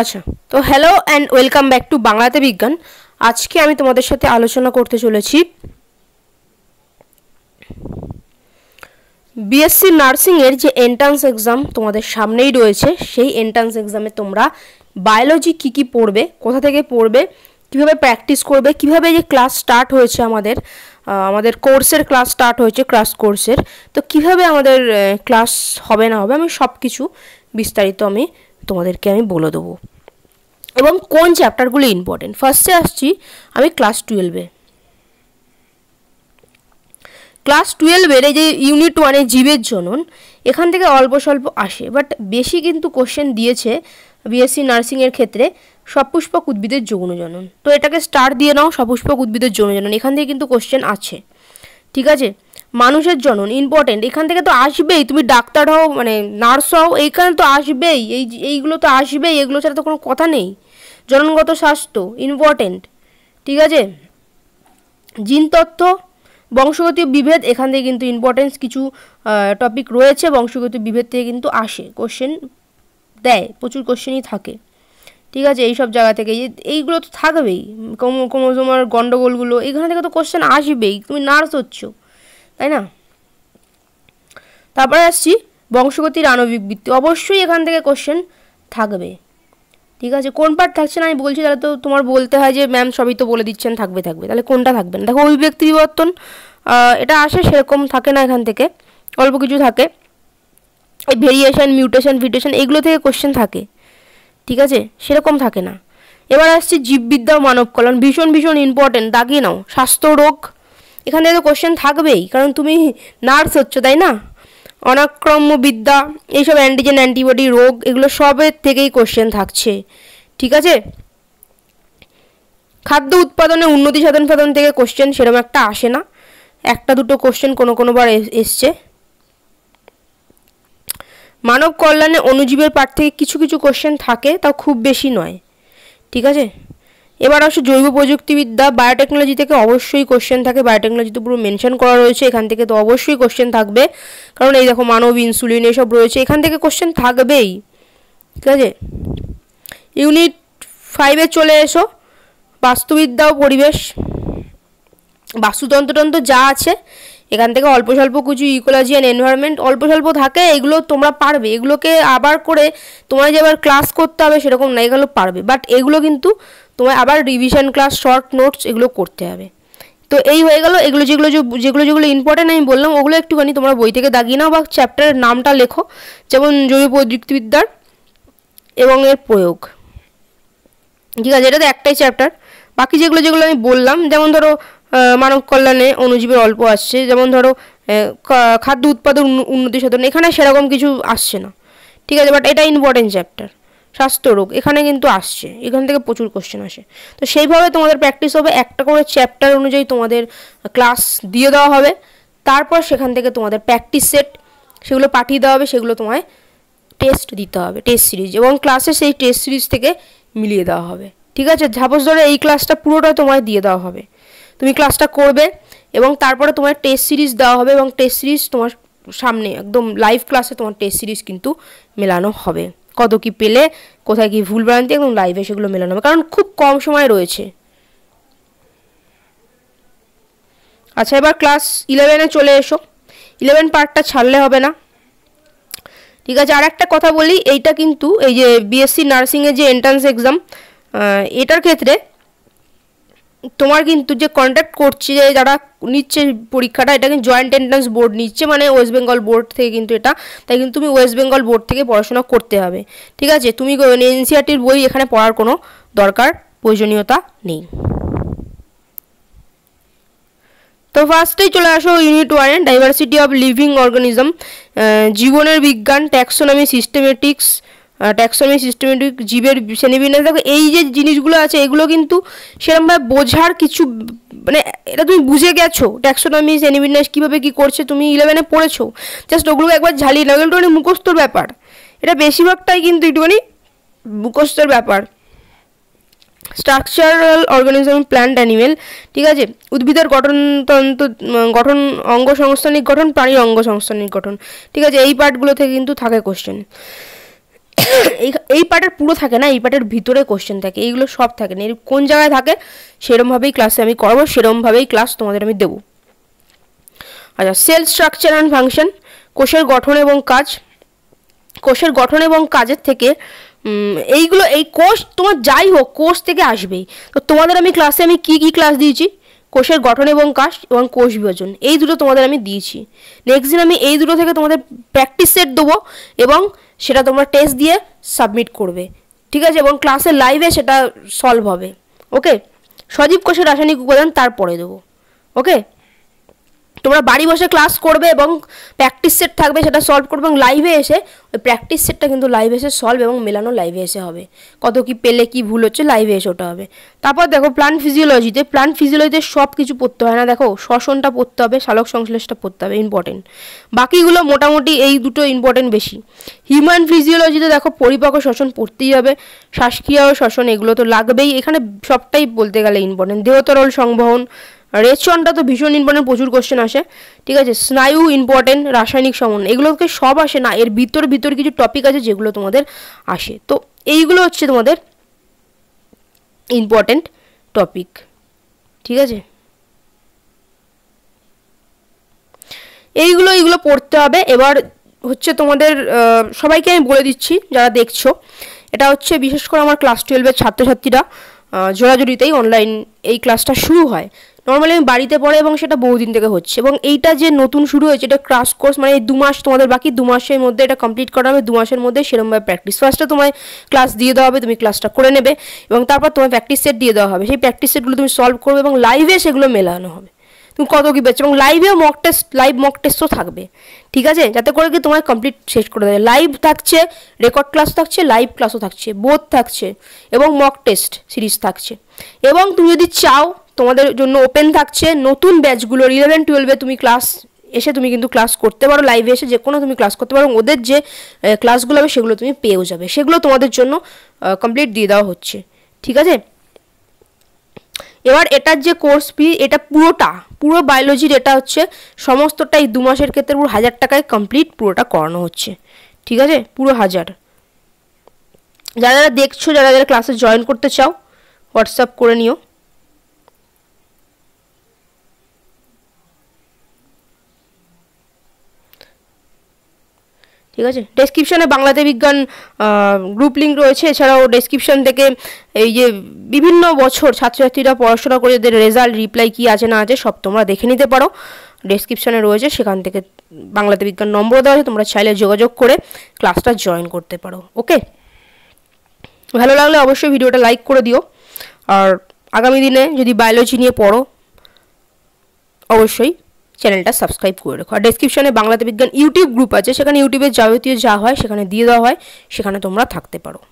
আচ্ছা তো hello and welcome back to বাংলাতে বিজ্ঞান আজকে আমি তোমাদের সাথে আলোচনা করতে চলেছি বিএসসি নার্সিংয়ের যে এন্ট্রান্স এক্সাম তোমাদের সামনেই রয়েছে সেই এন্ট্রান্স এক্সামে তোমরা বায়োলজি কি কি পড়বে কোথা থেকে পড়বে কিভাবে প্র্যাকটিস করবে কিভাবে যে ক্লাস স্টার্ট হয়েছে আমাদের আমাদের কোর্সের ক্লাস স্টার্ট হয়েছে ক্লাস কোর্সের তো কিভাবে আমাদের ক্লাস হবে না হবে আমি সব কিছু বিস্তারিত আমি তোমাদেরকে আমি বলে দেবো এবং কোন চ্যাপ্টারগুলো ইম্পর্টেন্ট ফার্স্টে আসছি আমি ক্লাস টুয়েলভে ক্লাস টুয়েলভের এই যে ইউনিট ওয়ানে জীবের জনন এখান থেকে অল্প স্বল্প আসে বাট বেশি কিন্তু কোশ্চেন দিয়েছে বিএসসি নার্সিংয়ের ক্ষেত্রে সপুষ্পক উদ্ভিদের যৌনজনন তো এটাকে স্টার দিয়ে নাও সপুষ্পক উদ্ভিদের যৌনজনন এখান থেকে কিন্তু কোশ্চেন আছে ঠিক আছে মানুষের জনন ইম্পর্টেন্ট এখান থেকে তো আসবেই তুমি ডাক্তার হও মানে নার্স হও এইখানে তো আসবেই এই এইগুলো তো আসবেই এগুলো ছাড়া তো কোনো কথা নেই জননগত স্বাস্থ্য ইম্পর্টেন্ট ঠিক আছে জিন তথ্য বংশগতীয় বিভেদ এখান থেকে কিন্তু ইম্পর্টেন্স কিছু টপিক রয়েছে বংশগত বিভেদ থেকে কিন্তু আসে কোশ্চেন দেয় প্রচুর কোশ্চেনই থাকে ঠিক আছে এইসব জায়গা থেকে এইগুলো তো থাকবেই কোমো কোমো তোমার গণ্ডগোলগুলো এখান থেকে তো কোশ্চেন আসবেই তুমি নার্স হচ্ছ তাই না তারপরে আসছি বংশগতির আণবিক বৃত্তি অবশ্যই এখান থেকে কোশ্চেন থাকবে ঠিক আছে কোন পার্ট থাকছে না আমি বলছি তাহলে তো তোমার বলতে হয় যে ম্যাম সবই তো বলে দিচ্ছেন থাকবে থাকবে তাহলে কোনটা থাকবে না দেখো অভিব্যক্তি বিবর্তন এটা আসে সেরকম থাকে না এখান থেকে অল্প কিছু থাকে এই ভেরিয়েশন মিউটেশন ভিটেশন এগুলো থেকে কোশ্চেন থাকে ঠিক আছে সেরকম থাকে না এবার আসছে জীববিদ্যা ও মানব কল্যাণ ভীষণ ভীষণ ইম্পর্টেন্ট দাগিয়ে নাও স্বাস্থ্য রোগ এখানে তো কোশ্চেন থাকবেই কারণ তুমি নার্স হচ্ছ তাই না অনাক্রম্য বিদ্যা এইসব অ্যান্টিজেন অ্যান্টিবডি রোগ এগুলো সবের থেকেই কোশ্চেন থাকছে ঠিক আছে খাদ্য উৎপাদনে উন্নতি সাধন সাধন থেকে কোশ্চেন সেরকম একটা আসে না একটা দুটো কোশ্চেন কোনো কোনোবার এসছে মানব কল্যাণে অনুজীবের পার্থ থেকে কিছু কিছু কোশ্চেন থাকে তাও খুব বেশি নয় ঠিক আছে এবার আসো জৈব প্রযুক্তিবিদ্যা বায়োটেকনোলজি থেকে অবশ্যই কোশ্চেন থাকে বায়োটেকনোলজিতে পুরো মেনশন করা রয়েছে এখান থেকে তো অবশ্যই কোশ্চেন থাকবে কারণ এই দেখো মানব ইনসুলিন এসব রয়েছে এখান থেকে কোশ্চেন থাকবেই ঠিক আছে ইউনিট ফাইভে চলে এসো বাস্তুবিদ্যা ও পরিবেশ বাস্তুতন্ত্রতন্ত্র যা আছে এখান থেকে অল্প স্বল্প কিছু ইকোলজি অ্যান্ড এনভায়রনমেন্ট অল্প স্বল্প থাকে এগুলো তোমরা পারবে এগুলোকে আবার করে তোমার যে আবার ক্লাস করতে হবে সেরকম না এগুলো পারবে বাট এগুলো কিন্তু তোমার আবার রিভিশন ক্লাস শর্ট নোটস এগুলো করতে হবে তো এই হয়ে গেল এগুলো যেগুলো যেগুলো যেগুলো ইম্পর্টেন্ট আমি বললাম ওগুলো একটুখানি তোমরা বই থেকে দাগিয়ে নাও বা চ্যাপ্টারের নামটা লেখো যেমন জৈব প্রযুক্তিবিদ্যার এবং এর প্রয়োগ ঠিক আছে এটা তো একটাই চ্যাপ্টার বাকি যেগুলো যেগুলো আমি বললাম যেমন ধরো মানব কল্যাণে অনুজীবের অল্প আসছে যেমন ধরো খাদ্য উৎপাদন উন্নতি সাধন এখানে সেরকম কিছু আসছে না ঠিক আছে বাট এটা ইম্পর্টেন্ট চ্যাপ্টার স্বাস্থ্য রোগ এখানে কিন্তু আসছে এখান থেকে প্রচুর কোশ্চেন আসে তো সেইভাবে তোমাদের প্র্যাকটিস হবে একটা করে চ্যাপ্টার অনুযায়ী তোমাদের ক্লাস দিয়ে দেওয়া হবে তারপর সেখান থেকে তোমাদের প্র্যাকটিস সেট সেগুলো পাঠিয়ে দেওয়া হবে সেগুলো তোমায় টেস্ট দিতে হবে টেস্ট সিরিজ এবং ক্লাসে সেই টেস্ট সিরিজ থেকে মিলিয়ে দেওয়া হবে ঠিক আছে ঝাপস ধরে এই ক্লাসটা পুরোটা তোমায় দিয়ে দেওয়া হবে তুমি ক্লাসটা করবে এবং তারপরে তোমার টেস্ট সিরিজ দেওয়া হবে এবং টেস্ট সিরিজ তোমার সামনে একদম লাইভ ক্লাসে তোমার টেস্ট সিরিজ কিন্তু মেলানো হবে কত কি পেলে কোথায় কি ভুল ভ্রান্তি একদম লাইভে সেগুলো মেলানো হবে কারণ খুব কম সময় রয়েছে আচ্ছা এবার ক্লাস ইলেভেনে চলে এসো ইলেভেন পার্টটা ছাড়লে হবে না ঠিক আছে আর একটা কথা বলি এইটা কিন্তু এই যে বিএসসি নার্সিংয়ের যে এন্ট্রান্স এক্সাম এটার ক্ষেত্রে তোমার কিন্তু যে কন্ট্যাক্ট করছে যে যারা নিচ্ছে পরীক্ষাটা এটা কিন্তু জয়েন্ট এন্ট্রান্স বোর্ড নিচ্ছে মানে ওয়েস্ট বেঙ্গল বোর্ড থেকে কিন্তু এটা তাই কিন্তু তুমি ওয়েস্ট বেঙ্গল বোর্ড থেকে পড়াশোনা করতে হবে ঠিক আছে তুমি এনসিআরটির e বই এখানে পড়ার কোনো দরকার প্রয়োজনীয়তা নেই তো ফার্স্টেই চলে আসো ইউনিট ওয়ানে ডাইভার্সিটি অফ লিভিং অর্গানিজম জীবনের বিজ্ঞান ট্যাক্সোনমি সিস্টেমেটিক্স ট্যাক্সোমি সিস্টেমেটিক জীবের শ্রেণীবিন্যাস দেখো এই যে জিনিসগুলো আছে এগুলো কিন্তু সেরকমভাবে বোঝার কিছু মানে এটা তুমি বুঝে গেছো ট্যাক্সোনমি শ্রেণীবিন্যাস কীভাবে কী করছে তুমি ইলেভেনে পড়েছো জাস্ট ওগুলোকে একবার ঝালিয়ে নাও একটুখানি মুখস্থর ব্যাপার এটা বেশিরভাগটাই কিন্তু একটুখানি মুখস্থর ব্যাপার স্ট্রাকচারাল অর্গানিজম প্ল্যান্ট অ্যানিমেল ঠিক আছে উদ্ভিদের গঠনতন্ত্র গঠন অঙ্গ সংস্থানিক গঠন প্রাণীর অঙ্গ সংস্থানিক গঠন ঠিক আছে এই পার্টগুলো থেকে কিন্তু থাকে কোশ্চেন এই এই পার্টের পুরো থাকে না এই পার্টের ভিতরে কোশ্চেন থাকে এইগুলো সব থাকে না এর কোন জায়গায় থাকে সেরমভাবেই ক্লাসে আমি করবো সেরমভাবেই ক্লাস তোমাদের আমি দেবো আচ্ছা সেল স্ট্রাকচার অ্যান্ড ফাংশন কোষের গঠন এবং কাজ কোষের গঠন এবং কাজের থেকে এইগুলো এই কোর্স তোমার যাই হোক কোর্স থেকে আসবেই তো তোমাদের আমি ক্লাসে আমি কি কি ক্লাস দিয়েছি কোষের গঠন এবং কাশ এবং কোষ বিভাজন এই দুটো তোমাদের আমি দিয়েছি নেক্সট দিন আমি এই দুটো থেকে তোমাদের প্র্যাকটিস সেট দেবো এবং সেটা তোমরা টেস্ট দিয়ে সাবমিট করবে ঠিক আছে এবং ক্লাসে লাইভে সেটা সলভ হবে ওকে সজীব কোষের রাসায়নিক উপাদান তারপরে দেবো ওকে তোমরা বাড়ি বসে ক্লাস করবে এবং প্র্যাকটিস সেট থাকবে সেটা সলভ করবে এবং লাইভে এসে ওই প্র্যাকটিস সেটটা কিন্তু লাইভে এসে সলভ এবং মেলানো লাইভে এসে হবে কত কি পেলে কি ভুল হচ্ছে লাইভে এসে ওটা হবে তারপর দেখো প্ল্যান ফিজিওলজিতে প্ল্যান ফিজিওলজিতে সব কিছু পড়তে হয় না দেখো শ্বসনটা পড়তে হবে শালক সংশ্লেষটা পড়তে হবে ইম্পর্টেন্ট বাকিগুলো মোটামুটি এই দুটো ইম্পর্টেন্ট বেশি হিউম্যান ফিজিওলজিতে দেখো পরিপাক শ্বসন পড়তেই হবে শ্বাসক্রিয়া ও শ্বসন এগুলো তো লাগবেই এখানে সবটাই বলতে গেলে ইম্পর্টেন্ট দেহতরল সংবহন রেচনটা তো ভীষণ ইম্পর্টেন্ট প্রচুর কোশ্চেন আসে ঠিক আছে স্নায়ু ইম্পর্টেন্ট রাসায়নিক সমন্বয় এগুলোকে সব আসে না এর ভিতর ভিতর কিছু টপিক আছে যেগুলো তোমাদের আসে তো এইগুলো হচ্ছে তোমাদের ইম্পর্টেন্ট টপিক ঠিক আছে এইগুলো এইগুলো পড়তে হবে এবার হচ্ছে তোমাদের সবাইকে আমি বলে দিচ্ছি যারা দেখছো এটা হচ্ছে বিশেষ করে আমার ক্লাস টুয়েলভের ছাত্রছাত্রীরা জোড়াজুড়িতেই অনলাইন এই ক্লাসটা শুরু হয় নর্মালি আমি বাড়িতে পড়ে এবং সেটা বহুদিন থেকে হচ্ছে এবং এইটা যে নতুন শুরু হয়েছে এটা ক্রাস কোর্স মানে দু মাস তোমাদের বাকি দু মাসের মধ্যে এটা কমপ্লিট করা হবে দু মাসের মধ্যে সেরকমভাবে প্র্যাকটিস ফার্স্টে তোমায় ক্লাস দিয়ে দেওয়া হবে তুমি ক্লাসটা করে নেবে এবং তারপর তোমার প্র্যাকটিস সেট দিয়ে দেওয়া হবে সেই প্র্যাকটিস সেটগুলো তুমি সলভ করবে এবং লাইভে সেগুলো মেলানো হবে তুমি কত কী পেয়েছো এবং লাইভেও মক টেস্ট লাইভ মক টেস্টও থাকবে ঠিক আছে যাতে করে কি তোমায় কমপ্লিট শেষ করে দেবে লাইভ থাকছে রেকর্ড ক্লাস থাকছে লাইভ ক্লাসও থাকছে বোধ থাকছে এবং মক টেস্ট সিরিজ থাকছে এবং তুমি যদি চাও তোমাদের জন্য ওপেন থাকছে নতুন ব্যাচগুলো ইলেভেন টুয়েলভে তুমি ক্লাস এসে তুমি কিন্তু ক্লাস করতে পারো লাইভে এসে যে কোনো তুমি ক্লাস করতে পারো ওদের যে ক্লাসগুলো হবে সেগুলো তুমি পেয়েও যাবে সেগুলো তোমাদের জন্য কমপ্লিট দিয়ে দেওয়া হচ্ছে ঠিক আছে এবার এটার যে কোর্স ফি এটা পুরোটা পুরো বায়োলজির এটা হচ্ছে সমস্তটাই দু মাসের ক্ষেত্রে পুরো হাজার টাকায় কমপ্লিট পুরোটা করানো হচ্ছে ঠিক আছে পুরো হাজার যারা যারা দেখছো যারা যারা ক্লাসে জয়েন করতে চাও হোয়াটসঅ্যাপ করে নিও ঠিক আছে ডেসক্রিপশনে বাংলাতে বিজ্ঞান গ্রুপ লিঙ্ক রয়েছে এছাড়াও ডেসক্রিপশন থেকে এই যে বিভিন্ন বছর ছাত্রছাত্রীরা পড়াশোনা করে এদের রেজাল্ট রিপ্লাই কী আছে না আছে সব তোমরা দেখে নিতে পারো ডেসক্রিপশানে রয়েছে সেখান থেকে বাংলাতে বিজ্ঞান নম্বর দেওয়া আছে তোমরা চাইলে যোগাযোগ করে ক্লাসটা জয়েন করতে পারো ওকে ভালো লাগলে অবশ্যই ভিডিওটা লাইক করে দিও আর আগামী দিনে যদি বায়োলজি নিয়ে পড়ো অবশ্যই চ্যানেলটা সাবস্ক্রাইব করে রেখো আর ডেসক্রিপশনে বাংলাতে বিজ্ঞান ইউটিউব গ্রুপ আছে সেখানে ইউটিউবে যাবতীয় যা হয় সেখানে দিয়ে দেওয়া হয় সেখানে তোমরা থাকতে পারো